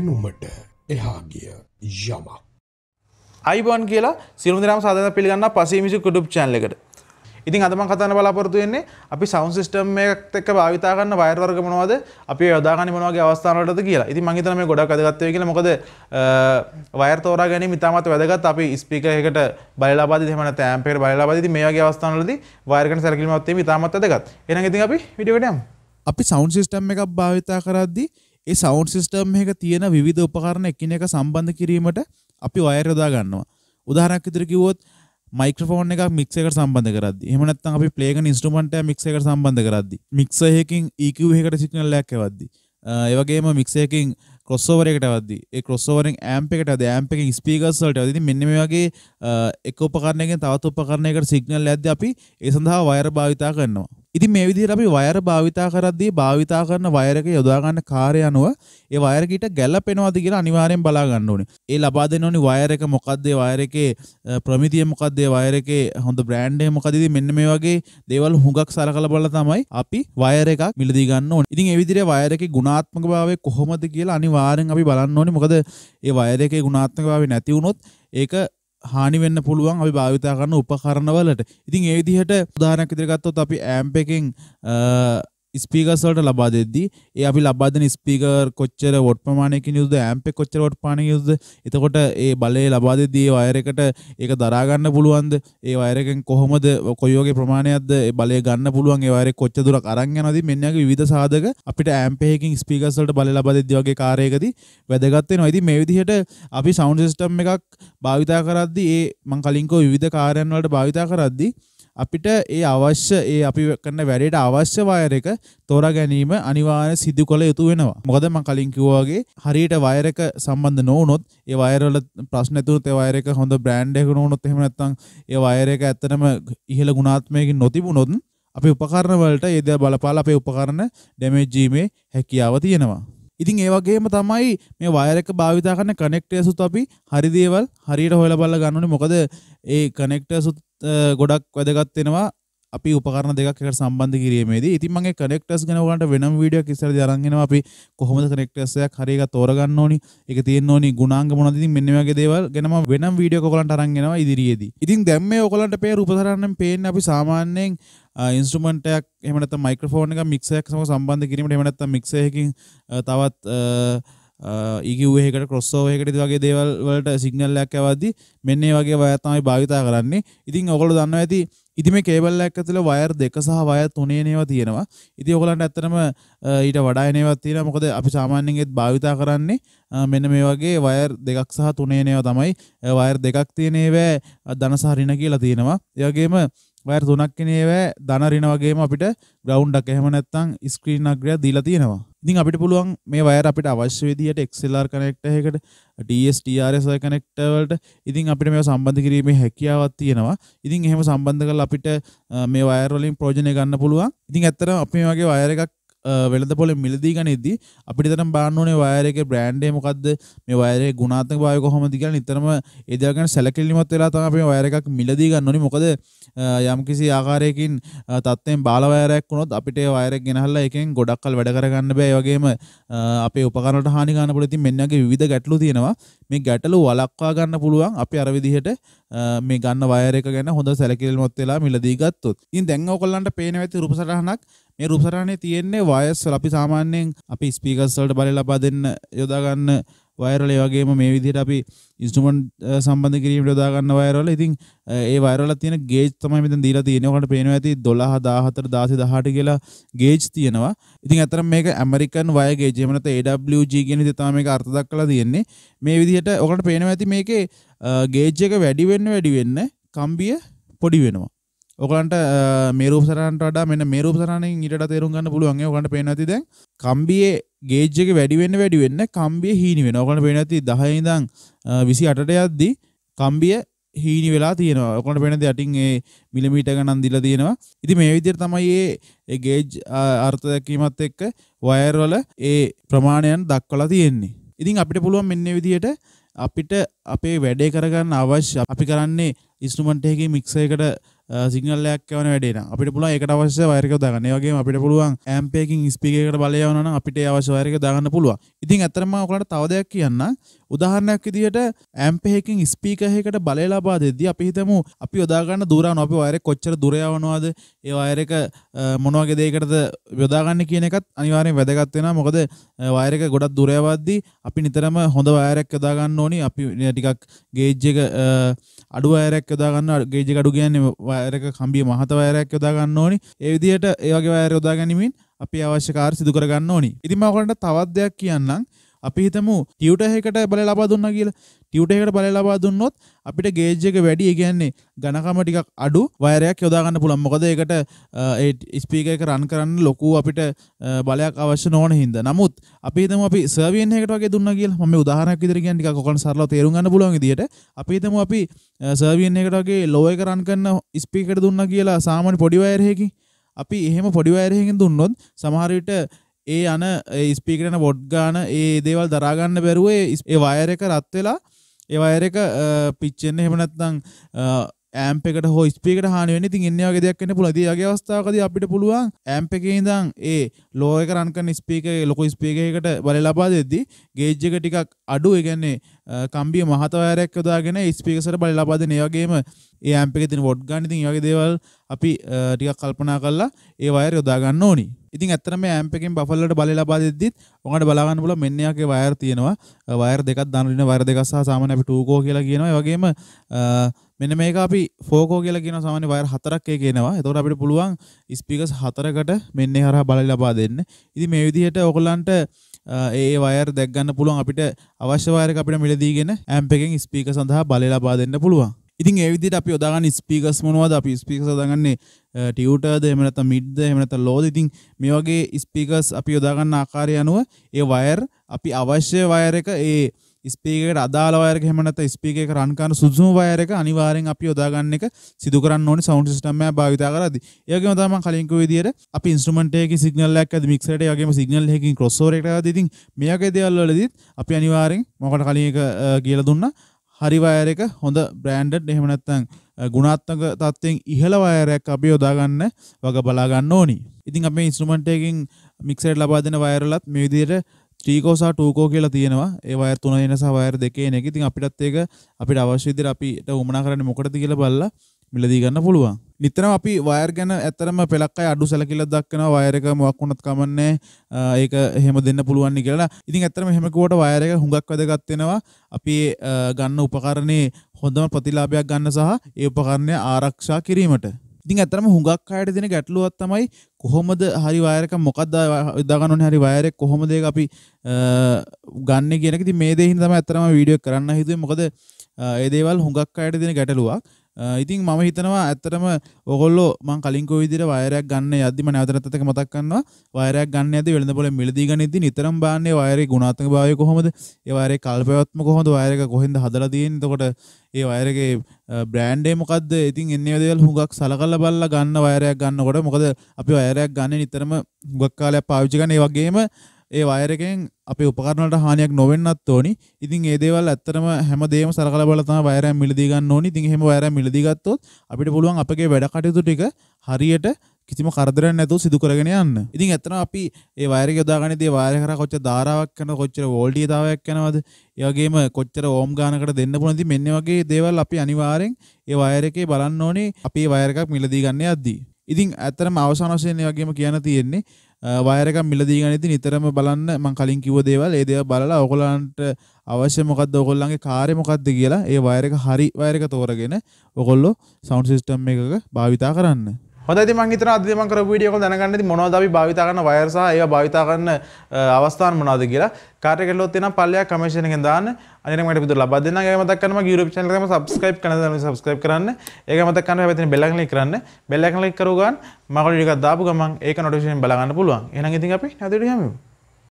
දැනුමට එහාගිය යමක්. අයිබෝන් කියලා සිරුදරම් සාධන පිළිගන්න පසීමිසි කුඩුප් චන්ලෙකට ඉතින් අදම කතන බලාපොරතුවෙන්නේ අපි සවන් සිිටම් එක්ක භාවිතාගන්න වයර්වර්ග මනවාද අපි යදාගන මනගේ අවස්ථානට කියලා ඉති මහිතන මේ ගොඩක් අදගත්වය කියෙන මොකද වයර්තෝර ගැන මතාමත් වැදගත් අපි ස්පිකයකට බලබද දෙම තෑම්පෙර බලබද මේගේ අවස්ථානලද වයර්ගන සැකිලමත්තේ මතාමත් අදගත් එන ඉතින් අපි විඩිවටම් අපි සවන් සිිස්ටම් එකක් භාවිතා කරද්දිී ඒ සවුන්් සිිස්ටම් එක තියෙන විධ උපකරණ එකන එක සම්බන්ධ කිරීමට අපි වයරයොදා ගන්නවා උදාහරක් ඉදිරිකිවොත් මයිකෝන එක මික්සක සම්බන්ධ කරද එමනත් අපි පලේග ඉස්ටමට මික්සක සම්බන්ධ කරද මික්සයකින් ඒකහකට සිිනල් ලැක්කවද්දි ඒවගේම මික්සයකින් කොස්සෝවරකට වද කොස්සෝවරෙන් ඇම්පෙකට ඇම්පක ස්පිකස්සල්ට ඇති මෙන්න මේ වගේ එක උපකරණයක තවත් උපකරණයකට සිගනල් ඇද අපි ඒ සඳහා වයර භාවිතා කරනවා ඉතින් මේ විදිහට අපි වයර් භාවිතා කරද්දී භාවිතා කරන වයරක යොදා ගන්න කාර්ය අනුව ඒ වයර් ගීට ගැළපෙනවද කියලා අනිවාර්යෙන් බලා ගන්න ඕනේ. ඒ ලබා දෙන ඕනේ වයර් එක මොකද්ද? වයර් එකේ ප්‍රමිතිය මොකද්ද? වයර් එකේ හොඳ බ්‍රෑන්ඩ් එක මොකද්ද? ඉතින් මෙන්න මේ වගේ දේවල් හුඟක් සලකලා බලලා තමයි අපි වයර් එකක් මිලදී ගන්න ඕනේ. ඉතින් ඒ විදිහට වයර් එකේ ගුණාත්මකභාවය කොහොමද කියලා අනිවාර්යෙන් අපි බලන්න ඕනේ. මොකද ඒ වයර් එකේ ගුණාත්මකභාවය නැති වුණොත් ඒක හානි වෙන්න පුළුවන් අපි භාවිතා කරන උපකරණවලට. ඉතින් ඒ විදිහට උදාහරණයක් විදිහට ගත්තොත් අපි ඇම්ප් එකෙන් ස්පීකර්ස්වලට ලබා දෙද්දී ඒ අපි ලබා දෙන ස්පීකර් කොච්චර වොට් ප්‍රමාණයකින් යුද්ද ඇම්ප් එක කොච්චර වොට් ප්‍රමාණයකින් යුද්ද එතකොට ඒ බලය ලබා දෙද්දී ඒ වයර් එකට ඒක දරා ගන්න පුළුවන්ද ඒ වයර් එකෙන් කොහොමද කොයි වගේ ප්‍රමාණයක්ද ඒ බලය ගන්න පුළුවන් ඒ වයර් එක කොච්චර දුරක් අරන් යනවද මෙන්න යගේ විවිධ සාධක අපිට ඇම්ප් එකකින් ස්පීකර්ස් වලට බලය ලබා දෙද්දී වගේ කාර්යයකදී වැදගත් වෙනවා. ඉතින් මේ විදිහට අපි සවුන්ඩ් සිස්ටම් එකක් භාවිතා කරද්දී ඒ මං කලින් කිව්ව විවිධ කාර්යයන් වලට භාවිතා කරද්දී අපිට ඒ අවශ්‍ය ඒ අපි කරන වැඩේට අවශ්‍ය වයර් එක තෝරා ගැනීම අනිවාර්ය සිදු කළ යුතු වෙනවා. මොකද මම කලින් කිව්වා වගේ හරියට වයර් එක සම්බන්ධ නොවුනොත් ඒ වයර් වල ප්‍රශ්න ඇතුළත ඒ වයර් එක හොඳ බ්‍රෑන්ඩ් එකක නොවුනොත් එහෙම නැත්නම් ඒ වයර් එක ඇත්තටම ඉහළ ගුණාත්මයකින් නොතිබුණොත් අපේ උපකරණ වලට ඒ දේ බලපාලා අපේ උපකරණ ඩැමේජ් වීමේ හැකියාව තියෙනවා. ඉතින් ඒ වගේම තමයි මේ වයර් එක භාවිතා කරන කනෙක්ටර්ස්ුත් අපි හරි දේවල් හරියට හොයලා බලලා ගන්න ඕනේ මොකද ඒ කනෙක්ටර්ස්ුත් ගොඩක් වැදගත් වෙනවා අපි උපකරණ දෙකක් එකට සම්බන්ධ කිරීමේදී ඉතින් මගේ කනෙක්ටර්ස් ගැන ඔයාලට වෙනම වීඩියෝ එකක් ඉස්සරදී අරන් එනවා අපි කොහොමද කනෙක්ටර්ස් එකක් හරියට තෝරගන්න ඕනි ඒක තියෙන්න ඕනි ගුණාංග මොනවද ඉතින් මෙන්න මේ වගේ දේවල් ගැන මම වෙනම වීඩියෝ එකක් ඔයාලට අරන් එනවා ඉදිරියේදී ඉතින් දැන් මේ ඔයාලට පේ රූපතරන්නෙන් පේන්නේ අපි සාමාන්‍යයෙන් ඉන්ස්ට්‍රුමන්ටයක් එහෙම නැත්නම් මයික්‍රොෆෝන් එකක් මික්සර් එකක් සමග සම්බන්ධ කිරීමට එහෙම නැත්නම් මික්සර් එකකින් තවත් ඒකිවහකට කොස්සෝහකට වගේ දේවල් වලට සිගනල්ලයක් ඇවදදි මෙන්නේ වගේ වයතමයි භාවිතා කරන්නේ ඉතින් ඔකොළ දන්න ඇති ඉතිම කේබල්ලක් ඇතුල වයර් දෙක සහ වය තුනේනවා තියෙනවා ඉති ඔගලන්ට ඇත්තනම ඊට වඩායනවත් තියෙන මොකද අපි සාමාන්‍යයෙන්ෙත් භාවිතා කරන්නේ මෙන්න මේ වගේ වයර් දෙකක් සහ තුනේනවා තමයි වයර් දෙකක් තියෙනේවෑ දනසාරින කියලා තියෙනවා ඒවගේම වයර් තුනක් කෙනේවෑ දනරින වගේම අපිට ග්‍රවන්්ඩක් එහෙම නැත්තං ස්ක්‍රීන් අග්‍රය දීලා තියෙනවා ඉතින් අපිට පුළුවන් මේ වයර් අපිට අවශ්‍ය විදිහට XLR connector එකකට DSTRSI connector වලට ඉතින් අපිට මේවා සම්බන්ධ කිරීමේ හැකියාවක් තියෙනවා. ඉතින් එහෙම සම්බන්ධ කරලා අපිට මේ වයර් වලින් ප්‍රයෝජනය ගන්න පුළුවන්. ඉතින් ඇත්තටම අපි මේ වගේ වයර් එකක් වෙළඳ පොල මිලදී ගනිද්දී අපිට තරම් බාන්න ඕනේ වයර් එකේ බ්‍රෑන්ඩ් එක මොකද්ද මේ වයරේ ගුණාත්මක භාවය කොහොමද කියලා නිතරම ඒ දේවල් ගැන සැලකිලිමත් වෙලා තමයි අපි වයර් එකක් මිලදී ගන්න ඕනේ මොකද යම්කිසි ආකාරයකින් තත්ත්වයෙන් බාල වයරයක් වුණොත් අපිට ඒ වයර් එක ගෙනහල්ලා එකෙන් ගොඩක් කල් වැඩ කරගන්න බෑ ඒ වගේම අපේ උපකරණට හානි ගන්න පුළුවන් ඉතින් මෙන්න වගේ විවිධ ගැටලු තියෙනවා මේ ගැටලු වළක්වා ගන්න පුළුවන් අපි අර විදිහට මේ ගන්න වයරක ගැන හොඳ සැලකිල්මොත් වෙලා මිලදී ගත්තොත්. ඉතින් දැන් ඔයගොල්ලන්ට පේන ඇති රූපසටහනක් මේ රූපසටහනේ තියෙන්නේ වයස් වල අපි සාමාන්‍යයෙන් අපි ස්පීකර්ස් වලට බලය ලබා දෙන්න යොදා ගන්න වයර් වල ඒ වගේම මේ විදිහට අපි ඉන්ස්ට්‍රුමන්ට් සම්බන්ධ කිරීමට යොදා ගන්න වයර් වල ඉතින් ඒ වයර් වල තියෙන ගේජ් තමයි මෙතන දීලා තියෙන්නේ. ඔකට පේනවා ඇති 12 14 16 18 කියලා ගේජ් තියෙනවා. ඉතින් අතරම මේක ඇමරිකන් වයර් ගේජ් එහෙම නැත්නම් AWG කියන විදිහට තමයි මේක අර්ථ දක්වලා තියෙන්නේ. මේ විදිහට ඔකට පේනවා ඇති මේකේ ගේජ් එක වැඩි වෙන්න වැඩි වෙන්න කම්බිය පොඩි වෙනවා. ඔකලන්ට මේරූපසරන්ට වඩා මෙන්න මේරූපසරණෙන් ඉට තේරුම් ගන්න පුළුවන් ඔකට පේනති දැන් කම්බියේ ගේජ්ජක වැඩිවෙන්න වැඩිවෙන්න කම්බිය හීනි වෙන ඔකට පේනැති දහයිදං විසි අටට යද්දි කම්බිය හීනි වෙලා තියෙනවා ඔකට පෙනද අටින් ඒ මිලමීට ගණන් දිල තියෙනවා ඉති මේ විදිර තමයි ඒ ගේජ් අර්ථදැකීමත් එක්ක වයර්වල ඒ ප්‍රමාණයන් දක්වලා තියෙන්නේ ඉතින් අපිට පුළුවන් මෙන්න විදියට අපිට අපේ වැඩේ කරගන්න අවශ්‍ය අපි කරන්නේ ඉස්ටුමන්ටයගේ මික්සයකට සිංහලයක් වන වැඩේන අපිට පුළ එකට අවශ්‍ය වයරක දාගන්න වගේ අපිට පුළුවන් ඇම්පේකින් ස්පිකට බලයවන අපිට අවශ්‍ය වයරක දාගන්න පුළුව ඉතින් ඇතරම ඔකට තවදයක් කියන්න උදාහරණයක් විදිහට ඇම්පෙහකින් ස්පීකහකට බලය ලබා දෙද්දී අපි හිතමු අපි යොදාගන්න දුරාන අපි වයර කොච්චර දුරයවනවාද ඒ වයරක මොනවගේ දෙයකටද යොදාගන්න කියන එකත් අනිවාර්යෙන් වැදගත් වෙනවා මොකද වයරක ගොඩක් දුරයවද්දී අපි නිතරම හොඳ වයරක් යොදාගන්න ඕනි අපි ටිකක් ගේජ් එක අඩු වයරක් යොදාගන්න ගේජ් එක අඩු කියන්නේ වයරක කම්බිය මහත වයරයක් යොදා ගන්න ඕනි. ඒ විදිහට ඒ වගේ වයර යොදා ගැනීමෙන් අපි අවශ්‍ය කාර්ය සිදු කර ගන්න ඕනි. ඉතින් මම ඔයගොල්ලන්ට තවත් දෙයක් කියන්නම්. අපි හිතමු ටියුට එකකට බල ලබා දුන්න කියලා ටියුට එකට බල ලබා දුන්නොත් අපිට ගේජ් එක වැඩි ඒ කියන්නේ ඝනකම ටිකක් අඩු වයරයක් යොදා ගන්න පුළුවන් මොකද ඒකට ඒ ස්පීකර් එක රන් කරන්න ලොකු අපිට බලයක් අවශ්‍ය නොවන හින්දා නමුත් අපි හිතමු අපි සර්වියන් එකකට වගේ දුන්නා කියලා මම උදාහරණයක් විදිහට කියන්නේ ටිකක් ඔකන සරලව තේරුම් ගන්න පුළුවන් විදිහට අපි හිතමු අපි සර්වියන් එකකට වගේ ලෝ එක රන් කරන ස්පීකර් දුන්නා කියලා සාමාන්‍ය පොඩි වයර් එකකින් අපි එහෙම පොඩි වයර් එකකින් දුන්නොත් සමහර විට ඒ යන ස්පීකරන බොඩ් ගාන ඒ දේවල් දරාගන්න බැරුවේ ඒ වයර එක රත් වෙලා ඒ වයර එක පිච්චෙන්නේ එහෙම නැත්නම් ඇම්පෙකට හෝ ස්පීකට හානි වෙන්නේ ඉතින් එන්නේ වගේ දෙයක් වෙන්න පුළුවන්. ඉතින් යගේ අවස්ථාවකදී අපිට පුළුවන් ඇම්ප් එකේ ඉඳන් ඒ ලෝ එක රන් කරන ස්පීකරේ ලොකු ස්පීකරයකට බලය ලබා දෙද්දී ගේජ් එක ටිකක් අඩු. ඒ කියන්නේ කම්බිය මහතවරයක් යොදාගෙන ස්පිකසට බල ලබාදන ඒවගේම ඒ ඇම්පික තින වොඩ් ගනිතින් වගේ දේවල් අපි ටිකක් කල්පනා කල්ලා ඒ අයර යොදාගන්න ඕනි ඉතින් ඇත්තරම ඇම්පකින් බෆල්ලට බල ලබාදෙද්දිත් ඔකට බලාගන්න පුල මෙන්නයාගේ වයර් තියෙනවා වයර් දෙකක් දන්නලින වර දෙකක් සාමාන අපි ටූකෝ කියලා කියනවා වගේම මෙන මේක අපි ෆෝකෝ කියලා කියන සාමාන්‍ය වයර් හතරක් ඒ කියනවා එතකොට අපිට පුළුවන් ස්පීකර්ස් හතරකට මෙන්නේ හරහා බල ලබා දෙන්න ඉතින් මේ විදිහට ඔයගොල්ලන්ට ඒ වයර් දැක්ගන්න පුළුවන් අපිට අවශ්‍යවායක අපිට මිලදීගෙන ඇම්පකෙන් ස්පීක සඳහා බලලබා දෙන්න පුළුවන් ඉතින් ඒවිදිට අපි යොදාගන්න ස්පීකස් මොනවද අපි ස්පීක සදාගන්නේ ටියවටර්ද එමනත මිඩ්ද එමනත ලෝද ඉතින් මේ වගේ ස්පීකස් අපි යොදාගන්න ආකාරය අනුව ඒ වයර් අපි අවශ්‍ය වයර එක ඒ ස්පීකට අදාලවයරක හෙමනත ස්පීකක රන්කාන සුදුම වයරක අනිවාරෙන් අපි යොදාගන්න එක සිදුකරන්න ඕනි සෞන්් සිටම භාවිතා කරද ඒක තම කලින්ක විදිර අප ඉන්ස්ටමටේ සිගනල්ලක් මික්සට යගේම සිගනල් හකින් කොස්සෝරට ඉතින් මේක දෙවල්ලදත් අපි අනිවාරෙන් මොකට කලියක කියල දුන්න හරිවයරක හොඳ බ්‍රෑන්ඩ් එහෙමනත්තං ගුණාත්මක තත්ත්වයෙන් ඉහළ වයරයක් අපි යොදාගන්න වග බලාගන්න ඕනි. ඉතින් අපේ ඉන්ස්ට්‍රුමන්ට් එකකින් මික්සර් ලබා දෙන වයරලත් මේ විදිහට ත්‍රීකෝසා ටූකෝ කියලා තියෙනවා ඒ වයර් තුන එන සහ වයර් දෙකේ එන එක. ඉතින් අපිටත් ඒක අපිට අවශ්‍ය විදිහට අපිට උමනා කරන්නේ මොකටද කියලා බලලා මිලදී ගන්න පුළුවන්. නිතරම අපි වයර් ගැන ඇත්තරම පෙලක් අය අඩු සැලකිල්ලක් දක්වනවා වයර් එක මොකක් වුණත් කමන්නේ ඒක එහෙම දෙන්න පුළුවන් නේ කියලා. ඉතින් ඇත්තරම එහෙම කිව්වට වයර් එක හුඟක් වැදගත් වෙනවා. අපි ගන්න උපකරණේ හොඳම ප්‍රතිලාභයක් ගන්න සහ ඒ උපකරණය ආරක්ෂා කිරීමට. ඉතින් ඇතරම හුඟක් අයට දෙන ගැටලුවත් තමයි කොහොමද හරි වායරක මොකක්ද දාගන්න හරි වායරෙක් කොහොමද අපි ගන්න කියෙනෙ මේ දෙහින් තම ඇතරම වීඩියෝ කරන්න හිතුව මොකද ඒදේවල් හුඟක් අයට දෙන ගැටලුවක් ඉතින් මම හිතනවා ඇත්තටම ඔගොල්ලෝ මං කලින් කෝ විදිහට වයරයක් ගන්න යද්දිම නැවතත් එක මතක් කරනවා වයරයක් ගන්න යද්දි වෙළඳපොලේ මිලදී ගනිද්දි නිතරම බාන්නේ වයරේ ගුණාත්මක භාවය කොහොමද ඒ වයරේ කල්පවත්ම කොහොමද වයර එක කොහෙන්ද හදලා තියෙන්නේ එතකොට ඒ වයරගේ බ්‍රෑන්්ඩේ මොකක්ද ඉතින් එන්නේ දේවල් හුඟක් සලකලා බලලා ගන්න වයරයක් ගන්නකොට මොකද අපි වයරයක් ගන්න නිතරම හුඟක් කාලයක් පාවිච්චි කරන ඒ වගේම ඒ වයරකෙන් අපි උපකරණට හානියක් නොවෙන්නත් ඕනි. ඉතින් ඒ දේවල් ඇත්තටම හැමදේම සරකලා බලලා තමයි වයරයන් මිලදී ගන්න ඕනි. ඉතින් එහෙම වයරයන් මිලදී ගත්තොත් අපිට පුළුවන් අපගේ වැඩ කටයුතු ටික හරියට කිසිම කරදරයක් නැතුව සිදු කරගෙන යන්න. ඉතින් ඇත්තටම අපි ඒ වයර් එක යොදාගන්නේදී වයර් කරා කොච්චර ධාරාවක් යනවද කොච්චර වෝල්ටේජතාවයක් යනවද ඒ වගේම කොච්චර ඕම් ගානකට දෙන්න පුළුවන්ද ඉතින් මෙන්න වගේ දේවල් අපි අනිවාර්යෙන් ඒ වයර් එකේ බලන්න ඕනේ අපි වයර් එකක් මිලදී ගන්න යද්දී. ඉතින් ඇත්තරම අවසාන වශයෙන් වගේම කියන්න තියෙන්නේ වයරක මිලදී ගනිති නිතරම බලන්න මං කලින් කිව්ව දේවල් ඒ දේවල් බලලා ඔයගොල්ලන්ට අවශ්‍ය මොකද්ද ඔයගොල්ලන්ගේ කාර්ය මොකද්ද කියලා ඒ වයරක හරි වයරක තෝරගෙන ඔයගොල්ලෝ සවුන්ඩ් සිස්ටම් එකක භාවිතා කරන්න. හොඳ මංහිත අදම කර විඩියක දැනගන්න මොනොදවි භාවිතාගන්න වයරසා ඒ භාවිතාගන්න අවස්ථාන මොනාද කියලා කාටකෙල්ලොත් එන පල්ලයක් කමේෂණගෙන් දාන්න අනමට පිතු ලබ දෙන්න මතක්කන යුරප චනලම සබස්ක්‍රයිප් කන සබස්ක්‍රයිප් කරන්න ඒ මතක්කන්න පැති බෙලක්ලි කරන්න බෙල්ලක්ලෙක් කරුගන් මගල ටිකක් දාපු ගමන් ඒක නොටේෂන් බලගන්න පුළුවන් එන ඉතින් අපි හැදට හැමෝ